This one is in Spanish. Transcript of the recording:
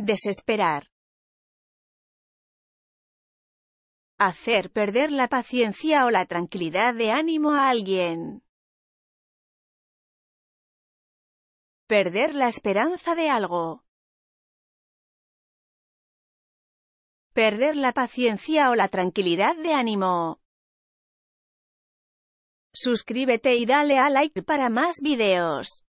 Desesperar. Hacer perder la paciencia o la tranquilidad de ánimo a alguien. Perder la esperanza de algo. Perder la paciencia o la tranquilidad de ánimo. Suscríbete y dale a like para más videos.